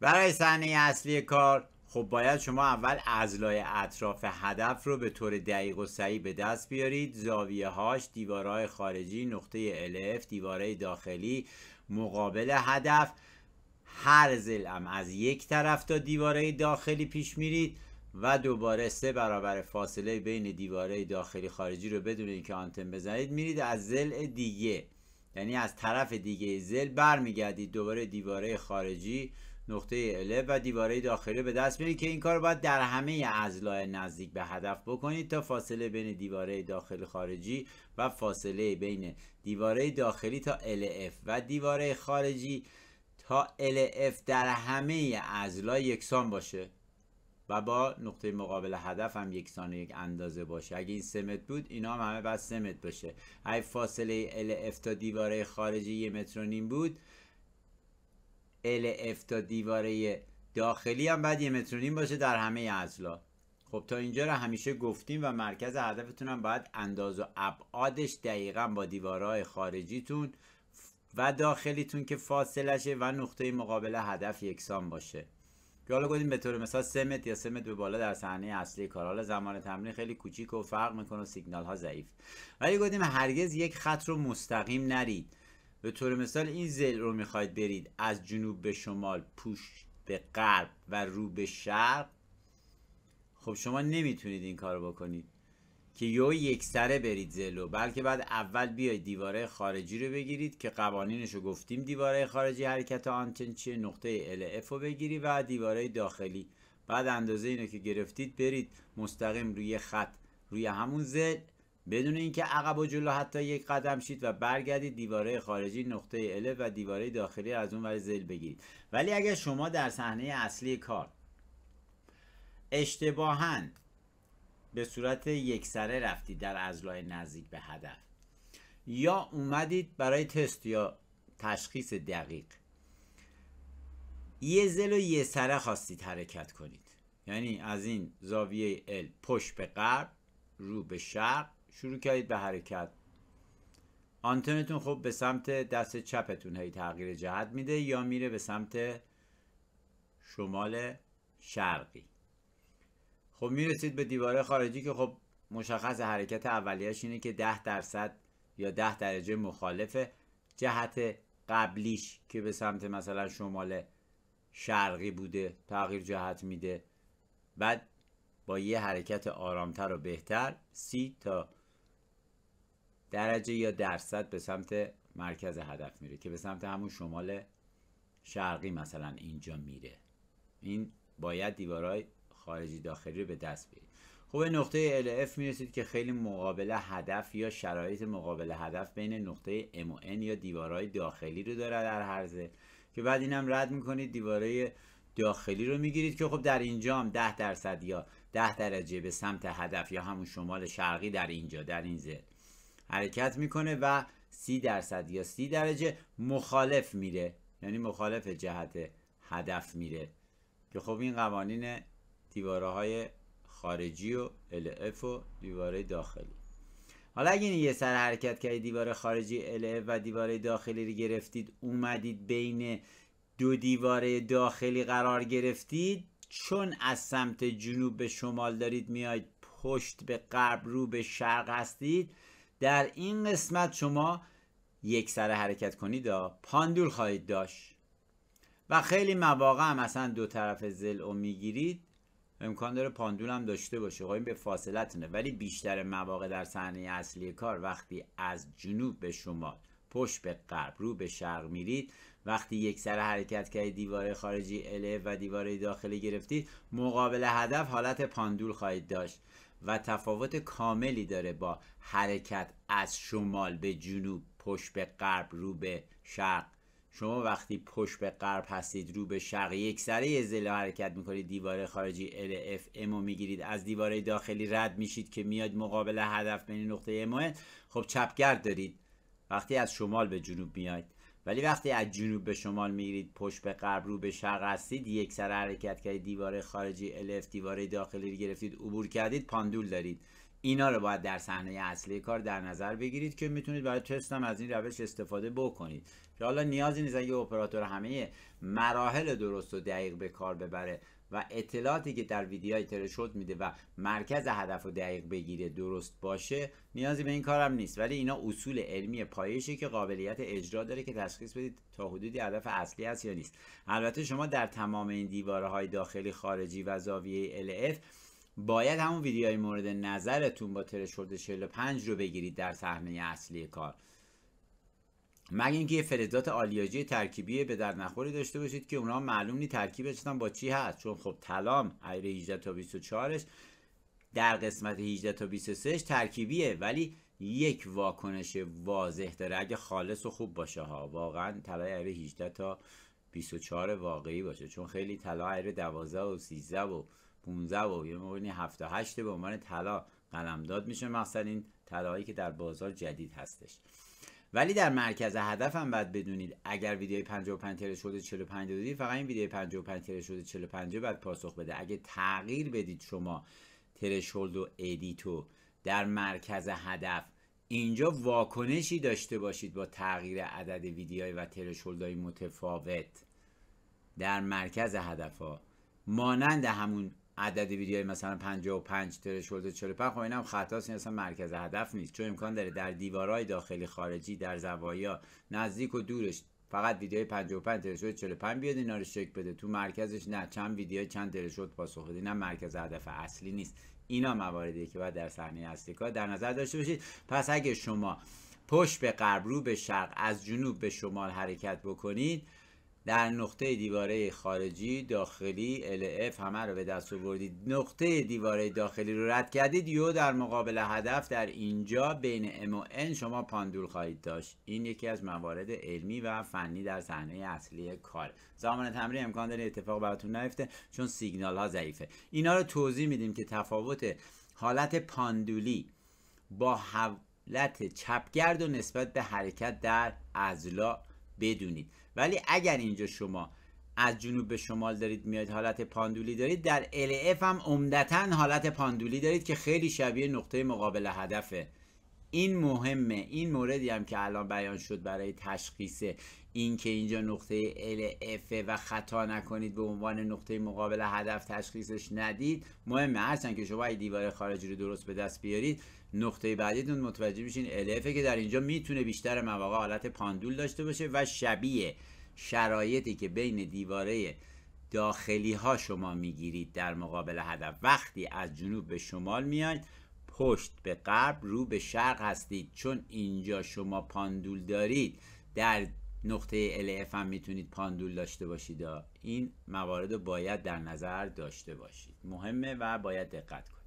برای صحنه اصلی کار خب باید شما اول ازلای اطراف هدف رو به طور دقیق و سعی به دست بیارید زاویه هاش دیوارهای خارجی نقطه الف دیواره داخلی مقابل هدف هر زل هم از یک طرف تا دیواره داخلی پیش میرید و دوباره سه برابر فاصله بین دیواره داخلی خارجی رو بدونید که آنتن بزنید میرید از زل دیگه یعنی از طرف دیگه زل برمیگردید دوباره دیواره خارجی نقطه L و دیواره داخلی به دست میارید که این کار باید در همه اضلاع نزدیک به هدف بکنید تا فاصله بین دیواره داخلی خارجی و فاصله بین دیواره داخلی تا LF و دیواره خارجی تا LF در همه اضلاع یکسان باشه و با نقطه مقابل هدف هم یکسان یک اندازه باشه اگه این سمت بود اینا هم همه بعد سمت باشه اگه فاصله LF تا دیواره خارجی یه متر و نیم بود افتاد تا دیواره داخلی هم بعد یه متر نیم باشه در همه ازلا خب تا اینجا رو همیشه گفتیم و مرکز هدفتون هم باید انداز و ابعادش دقیقا با دیوارهای خارجیتون و داخلیتون که فاصلشه و نقطه مقابل هدف یکسان باشه که حالا گفتیم به طور مثال سمت یا سمت به بالا در صحنه اصلی کار زمان تمرین خیلی کوچیک و فرق میکنه و سیگنال ها ضعیف ولی گفتیم هرگز یک خط رو مستقیم نرید به طور مثال این زل رو میخواید برید از جنوب به شمال پوش به غرب و رو به شرق خب شما نمیتونید این کار بکنید که یو یک سره برید زلو بلکه بعد اول بیاید دیواره خارجی رو بگیرید که قوانینش رو گفتیم دیواره خارجی حرکت آنتن چیه نقطه LF رو بگیری و دیواره داخلی بعد اندازه اینو که گرفتید برید مستقیم روی خط روی همون زل بدون اینکه عقب و جلو حتی یک قدم شید و برگردید دیواره خارجی نقطه ال و دیواره داخلی از اون ور زل بگیرید ولی اگر شما در صحنه اصلی کار اشتباها به صورت یکسره رفتید در ازلای نزدیک به هدف یا اومدید برای تست یا تشخیص دقیق یه زل و یه سره خواستید حرکت کنید یعنی از این زاویه ال پشت به غرب رو به شرق شروع کردید به حرکت آنتنتون خب به سمت دست چپتون هی تغییر جهت میده یا میره به سمت شمال شرقی خب میرسید به دیواره خارجی که خب مشخص حرکت اولیش اینه که 10 درصد یا 10 درجه مخالف جهت قبلیش که به سمت مثلا شمال شرقی بوده تغییر جهت میده بعد با یه حرکت آرامتر و بهتر سی تا درجه یا درصد به سمت مرکز هدف میره که به سمت همون شمال شرقی مثلا اینجا میره این باید دیوارهای خارجی داخلی رو به دست بیارید خب به نقطه LF میرسید که خیلی مقابل هدف یا شرایط مقابل هدف بین نقطه M و N یا دیوارهای داخلی رو داره در هرزه که بعد اینم رد میکنید دیوارهای داخلی رو میگیرید که خب در اینجا هم 10 درصد یا 10 درجه به سمت هدف یا همون شمال شرقی در اینجا در این حرکت میکنه و سی درصد یا سی درجه مخالف میره یعنی مخالف جهت هدف میره که خب این قوانین دیواره های خارجی و LF و دیواره داخلی حالا اگه یه سر حرکت کردی دیواره خارجی LF و دیواره داخلی رو گرفتید اومدید بین دو دیواره داخلی قرار گرفتید چون از سمت جنوب به شمال دارید میاید پشت به غرب رو به شرق هستید در این قسمت شما یک سره حرکت کنید پاندول خواهید داشت و خیلی مواقع هم اصلا دو طرف زل و میگیرید امکان داره پاندول هم داشته باشه خواهیم خب به به فاصلتونه ولی بیشتر مواقع در صحنه اصلی کار وقتی از جنوب به شمال پشت به غرب رو به شرق میرید وقتی یک سر حرکت کردید دیواره خارجی اله و دیواره داخلی گرفتید مقابل هدف حالت پاندول خواهید داشت و تفاوت کاملی داره با حرکت از شمال به جنوب پشت به غرب رو به شرق شما وقتی پشت به غرب هستید رو به شرق یک سره یه زل حرکت میکنید دیواره خارجی ال اف ام میگیرید از دیواره داخلی رد میشید که میاد مقابل هدف بین نقطه ام خب چپگرد دارید وقتی از شمال به جنوب میاید ولی وقتی از جنوب به شمال میرید پشت به غرب رو به شرق هستید یک سر حرکت کردید دیواره خارجی الف دیواره داخلی رو گرفتید عبور کردید پاندول دارید اینا رو باید در صحنه اصلی کار در نظر بگیرید که میتونید برای تست هم از این روش استفاده بکنید که حالا نیازی نیست اگه اپراتور همه مراحل درست و دقیق به کار ببره و اطلاعاتی که در ویدیوهای ترشوت میده و مرکز هدف رو دقیق بگیره درست باشه نیازی به این کارم نیست ولی اینا اصول علمی پایشی که قابلیت اجرا داره که تشخیص بدید تا حدودی هدف اصلی هست یا نیست البته شما در تمام این دیواره های داخلی خارجی و زاویه LF باید همون ویدیوهای مورد نظرتون با ترشورد 45 رو بگیرید در صحنه اصلی کار مگه اینکه یه فلزات آلیاژی ترکیبی به در نخوری داشته باشید که اونها معلوم ترکیب شدن با چی هست چون خب طلام غیر 18 تا 24ش در قسمت 18 تا 23 ترکیبیه ولی یک واکنش واضح داره اگه خالص و خوب باشه ها واقعا طلا عیره 18 تا 24 واقعی باشه چون خیلی طلا عیره 12 و 13 و 15 و یه موقعی 8 به عنوان طلا قلمداد میشه مثلا این طلایی که در بازار جدید هستش ولی در مرکز هدفم باید بدونید اگر ویدیوی 55 تیره شده 45 دادید فقط این ویدیوی 55 تیره شده 45 بعد پاسخ بده اگه تغییر بدید شما ترشولد و ادیتو در مرکز هدف اینجا واکنشی داشته باشید با تغییر عدد ویدیوهای و ترشولدهای متفاوت در مرکز هدف ها مانند همون عدد ویدیوی مثلا 55 ترشولد 45 خب اینم خطا این اصلا مرکز هدف نیست چون امکان داره در دیوارهای داخلی خارجی در زوایا نزدیک و دورش فقط ویدیوی 55 ترشولد 45 بیاد اینا رو شک بده تو مرکزش نه چند ویدیو چند ترشولد پاسخ بده نه مرکز هدف اصلی نیست اینا مواردی که باید در صحنه اصلی کار در نظر داشته باشید پس اگه شما پشت به غرب رو به شرق از جنوب به شمال حرکت بکنید در نقطه دیواره خارجی داخلی LF همه رو به دست آوردید نقطه دیواره داخلی رو رد کردید یو در مقابل هدف در اینجا بین M و N شما پاندول خواهید داشت این یکی از موارد علمی و فنی در صحنه اصلی کار زمان تمرین امکان داره اتفاق براتون نیفته چون سیگنال ها ضعیفه اینا رو توضیح میدیم که تفاوت حالت پاندولی با حالت چپگرد و نسبت به حرکت در ازلا بدونید ولی اگر اینجا شما از جنوب به شمال دارید میاد حالت پاندولی دارید در LF هم عمدتا حالت پاندولی دارید که خیلی شبیه نقطه مقابل هدفه این مهمه این موردی هم که الان بیان شد برای تشخیص که اینجا نقطه LF و خطا نکنید به عنوان نقطه مقابل هدف تشخیصش ندید مهمه هرچند که شما دیوار خارجی رو درست به دست بیارید نقطه بعدیتون متوجه میشین LF که در اینجا میتونه بیشتر مواقع حالت پاندول داشته باشه و شبیه شرایطی که بین دیواره داخلی ها شما میگیرید در مقابل هدف وقتی از جنوب به شمال میاید پشت به غرب رو به شرق هستید چون اینجا شما پاندول دارید در نقطه LF هم میتونید پاندول داشته باشید این موارد رو باید در نظر داشته باشید مهمه و باید دقت کنید